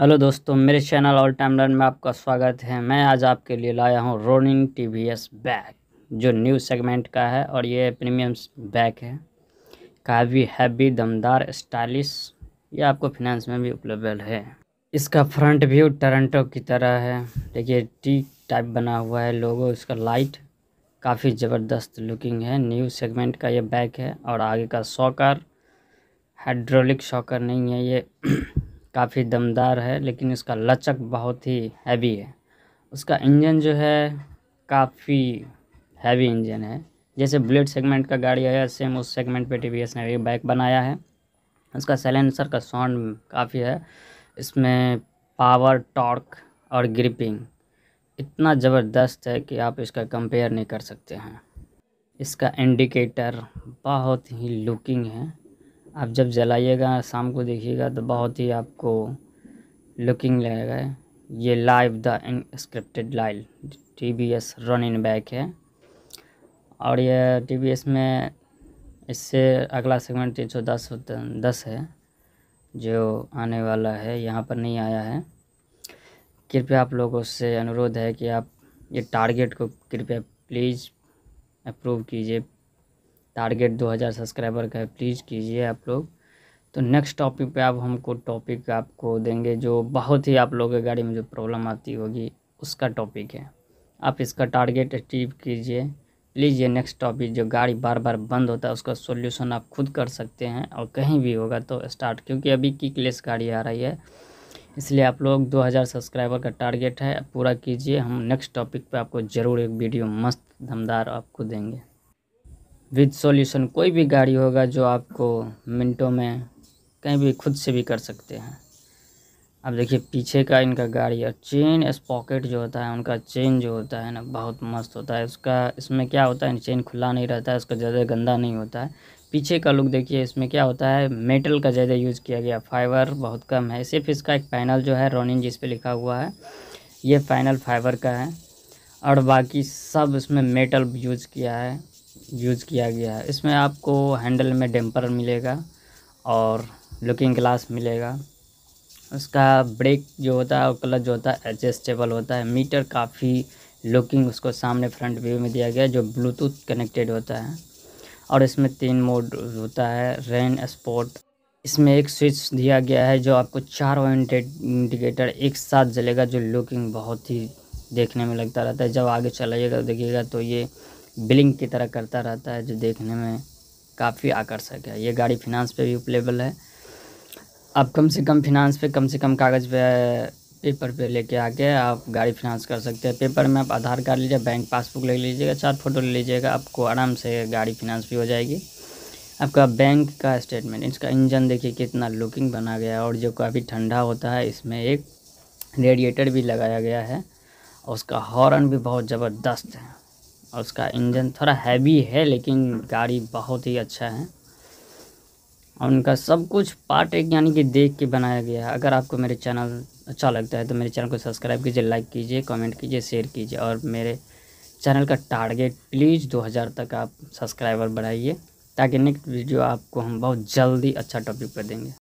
hello दोस्तों मेरे channel all time learn में आपका स्वागत है मैं आज आपके लिए लाया हूँ Ronin T V S bag जो न्यू सेगमेंट का है और ये प्रीमियम बैग है काफ़ी हैवी दमदार स्टाइलिश ये आपको फिनेंस में भी उपलब्ध है इसका फ्रंट व्यू टरंटो की तरह है देखिए टी टाइप बना हुआ है लोगो इसका लाइट काफ़ी ज़बरदस्त लुकिंग है न्यू सेगमेंट का ये बैग है और आगे का शॉकर हाइड्रोलिक शॉकर नहीं है ये काफ़ी दमदार है लेकिन इसका लचक बहुत ही हैवी है उसका इंजन जो है काफ़ी हैवी इंजन है जैसे बुलेट सेगमेंट का गाड़ी है सेम उस सेगमेंट पे टी ने भी बाइक बनाया है उसका सैलेंसर का साउंड काफ़ी है इसमें पावर टॉर्क और ग्रिपिंग इतना ज़बरदस्त है कि आप इसका कंपेयर नहीं कर सकते हैं इसका इंडिकेटर बहुत ही लुकिंग है आप जब जलाइएगा शाम को देखिएगा तो बहुत ही आपको लुकिंग लगेगा ये live the scripted live T V S Ronin back है और यह टी वी एस में इससे अगला सेगमेंट तीन सौ दस दस है जो आने वाला है यहाँ पर नहीं आया है कृपया आप लोगों से अनुरोध है कि आप ये टारगेट को कृपया प्लीज़ अप्रूव कीजिए टारगेट 2000 सब्सक्राइबर का है प्लीज़ कीजिए आप लोग तो नेक्स्ट टॉपिक पे आप हमको टॉपिक आपको देंगे जो बहुत ही आप लोगों के गाड़ी में जो प्रॉब्लम आती होगी उसका टॉपिक है आप इसका टारगेट अचीव कीजिए प्लीज़ ये नेक्स्ट टॉपिक जो गाड़ी बार बार बंद होता है उसका सोल्यूशन आप खुद कर सकते हैं और कहीं भी होगा तो स्टार्ट क्योंकि अभी क्लेस गाड़ी आ रही है इसलिए आप लोग 2000 सब्सक्राइबर का टारगेट है पूरा कीजिए हम नेक्स्ट टॉपिक पे आपको ज़रूर एक वीडियो मस्त दमदार आपको देंगे विद सॉल्यूशन कोई भी गाड़ी होगा जो आपको मिनटों में कहीं भी खुद से भी कर सकते हैं अब देखिए पीछे का इनका गाड़ी और चेन इस पॉकेट जो होता है उनका चेन जो होता है ना बहुत मस्त होता है उसका इसमें क्या होता है चेन खुला नहीं रहता है उसका ज़्यादा गंदा नहीं होता है पीछे का लुक देखिए इसमें क्या होता है मेटल का ज़्यादा यूज़ किया गया फाइबर बहुत कम है सिर्फ इसका एक पैनल जो है रोनिन जिस पर लिखा हुआ है ये पैनल फाइबर का है और बाकी सब इसमें मेटल यूज़ किया है यूज़ किया गया है इसमें आपको हैंडल में डेम्पर मिलेगा और लुकिंग ग्लास मिलेगा उसका ब्रेक जो होता है और क्लच जो होता है एडजस्टेबल होता है मीटर काफ़ी लुकिंग उसको सामने फ्रंट व्यू में दिया गया जो ब्लूटूथ कनेक्टेड होता है और इसमें तीन मोड होता है रेन स्पोर्ट इसमें एक स्विच दिया गया है जो आपको चार ओरिएंटेड इंडिकेटर एक साथ जलेगा जो लुकिंग बहुत ही देखने में लगता रहता है जब आगे चलाइएगा तो देखिएगा तो ये बिलिंग की तरह करता रहता है जो देखने में काफ़ी आकर्षक है ये गाड़ी फिनांस पे भी अवेलेबल है आप कम से कम फिनांस पे कम से कम कागज़ पे पेपर पे लेके आके आप गाड़ी फिनांस कर सकते हैं पेपर में आप आधार कार्ड लीजिए बैंक पासबुक ले लीजिएगा चार फोटो ले लीजिएगा आपको आराम से गाड़ी फिनांस भी हो जाएगी आपका बैंक का स्टेटमेंट इसका इंजन देखिए कितना लुकिंग बना गया है और जो काफ़ी ठंडा होता है इसमें एक रेडिएटर भी लगाया गया है उसका हॉर्न भी बहुत ज़बरदस्त है और उसका इंजन थोड़ा हैवी है लेकिन गाड़ी बहुत ही अच्छा है और उनका सब कुछ पार्ट एक यानी कि देख के बनाया गया है अगर आपको मेरे चैनल अच्छा लगता है तो मेरे चैनल को सब्सक्राइब कीजिए लाइक कीजिए कमेंट कीजिए शेयर कीजिए और मेरे चैनल का टारगेट प्लीज़ 2000 तक आप सब्सक्राइबर बढ़ाइए ताकि नेक्स्ट वीडियो आपको हम बहुत जल्दी अच्छा टॉपिक पर देंगे